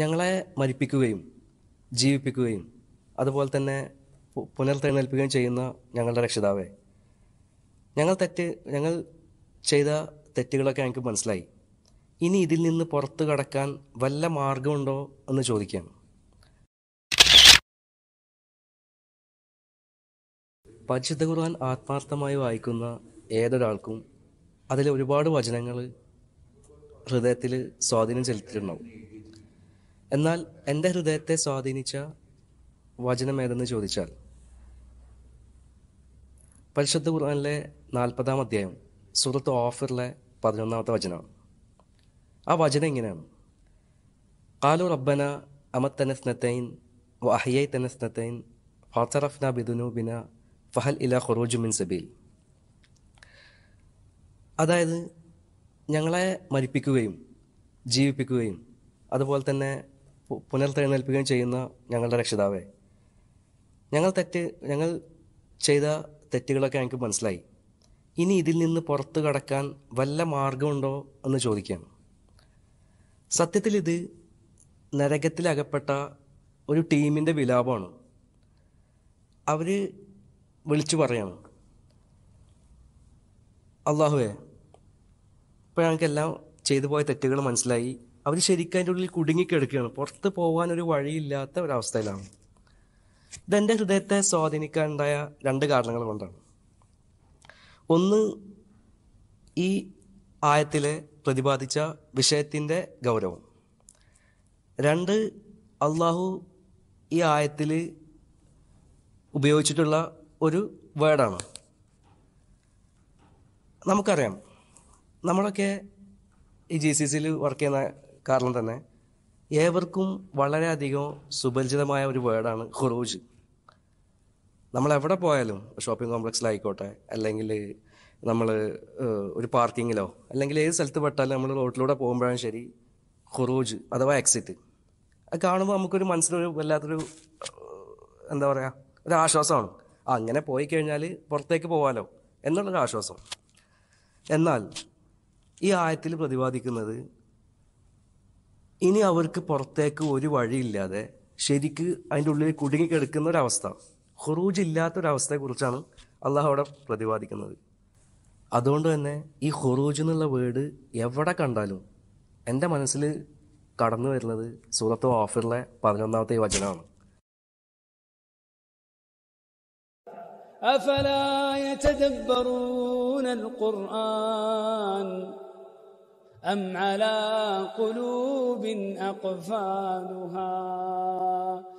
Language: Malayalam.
ഞങ്ങളെ മരിപ്പിക്കുകയും ജീവിപ്പിക്കുകയും അതുപോലെ തന്നെ പുനർത്തെഴുന്നേൽപ്പിക്കുകയും ചെയ്യുന്ന ഞങ്ങളുടെ രക്ഷിതാവെ ഞങ്ങൾ തെറ്റ് ഞങ്ങൾ ചെയ്ത തെറ്റുകളൊക്കെ ഞങ്ങൾക്ക് മനസ്സിലായി ഇനി ഇതിൽ നിന്ന് പുറത്തു കടക്കാൻ വല്ല മാർഗമുണ്ടോ എന്ന് ചോദിക്കുകയാണ് പരിശുദ്ധ ഖുർആൻ ആത്മാർത്ഥമായി വായിക്കുന്ന ഏതൊരാൾക്കും അതിലെ ഒരുപാട് വചനങ്ങൾ ഹൃദയത്തിൽ സ്വാധീനം ചെലുത്തിയിട്ടുണ്ടാവും എന്നാൽ എൻ്റെ ഹൃദയത്തെ സ്വാധീനിച്ച വചനമേതെന്ന് ചോദിച്ചാൽ പരിശുദ്ധ ഖുർആാനിലെ നാൽപ്പതാം അധ്യായം സുഹൃത്ത് ഓഫറിലെ പതിനൊന്നാമത്തെ വചനമാണ് ആ വചനം ഇങ്ങനെയാണ് കാലു റബ്ബന അമത്തനസ്നത്തൈൻ വഹയ്യൈ തനസ്നത്തൈൻ ഫാത്തറഫ്ന ബിന ഫഹൽ ഇല ഖുറൂജു മിൻ സബീൽ അതായത് ഞങ്ങളെ മരിപ്പിക്കുകയും ജീവിപ്പിക്കുകയും അതുപോലെ തന്നെ പുനർത്തെഴുന്നേൽപ്പിക്കുകയും ചെയ്യുന്ന ഞങ്ങളുടെ രക്ഷിതാവേ ഞങ്ങൾ തെറ്റ് ഞങ്ങൾ ചെയ്ത തെറ്റുകളൊക്കെ ഞങ്ങൾക്ക് മനസ്സിലായി ഇനി ഇതിൽ നിന്ന് പുറത്തു കടക്കാൻ വല്ല മാർഗമുണ്ടോ എന്ന് ചോദിക്കുകയാണ് സത്യത്തിൽ ഇത് നരകത്തിലകപ്പെട്ട ഒരു ടീമിൻ്റെ വിലാപമാണ് അവർ വിളിച്ചു പറയാണ് അള്ളാഹുവേ ഇപ്പോൾ ഞങ്ങൾക്കെല്ലാം ചെയ്തു പോയ തെറ്റുകൾ മനസ്സിലായി അവർ ശരിക്കും അതിൻ്റെ ഉള്ളിൽ കുടുങ്ങിക്കിടക്കുകയാണ് പുറത്ത് പോകാൻ ഒരു വഴിയില്ലാത്ത ഒരവസ്ഥയിലാണ് ഇതെൻ്റെ ഹൃദയത്തെ സ്വാധീനിക്കാനുണ്ടായ രണ്ട് കാരണങ്ങൾ കൊണ്ടാണ് ഒന്ന് ഈ ആയത്തിൽ പ്രതിപാദിച്ച വിഷയത്തിൻ്റെ ഗൗരവം രണ്ട് അള്ളാഹു ഈ ആയത്തിൽ ഉപയോഗിച്ചിട്ടുള്ള ഒരു വേർഡാണ് നമുക്കറിയാം നമ്മളൊക്കെ ഈ ജി സി സിയിൽ വർക്ക് ചെയ്യുന്ന കാരണം തന്നെ ഏവർക്കും വളരെയധികം സുപരിചിതമായ ഒരു വേർഡാണ് ഹുറൂജ് നമ്മൾ എവിടെ പോയാലും ഷോപ്പിംഗ് കോംപ്ലക്സിലായിക്കോട്ടെ അല്ലെങ്കിൽ നമ്മൾ ഒരു പാർക്കിങ്ങിലോ അല്ലെങ്കിൽ ഏത് സ്ഥലത്ത് പെട്ടാലും നമ്മൾ റോട്ടിലൂടെ പോകുമ്പോഴും ശരി ഹുറൂജ് അഥവാ എക്സിറ്റ് അത് കാണുമ്പോൾ നമുക്കൊരു മനസ്സിലൊരു വല്ലാത്തൊരു എന്താ പറയുക ഒരു ആശ്വാസമാണ് അങ്ങനെ പോയി കഴിഞ്ഞാൽ പുറത്തേക്ക് പോകാലോ എന്നുള്ളൊരു ആശ്വാസം എന്നാൽ ഈ ആയത്തിൽ പ്രതിപാദിക്കുന്നത് ഇനി അവർക്ക് പുറത്തേക്ക് ഒരു വഴിയില്ലാതെ ശരിക്ക് അതിൻ്റെ ഉള്ളിൽ കുടുങ്ങിക്കിടക്കുന്ന ഒരവസ്ഥ ഹുറൂജ് ഇല്ലാത്തൊരവസ്ഥയെക്കുറിച്ചാണ് അള്ളാഹു അവിടെ പ്രതിപാദിക്കുന്നത് അതുകൊണ്ട് തന്നെ ഈ ഹുറൂജ് എന്നുള്ള വേർഡ് എവിടെ കണ്ടാലും എൻ്റെ മനസ്സിൽ കടന്നു വരുന്നത് സൂറത്ത് ഓഫറിലെ പതിനൊന്നാമത്തെ വചനമാണ് أفلا يتدبرون ഖുർആൻ أم على قلوب أقفالها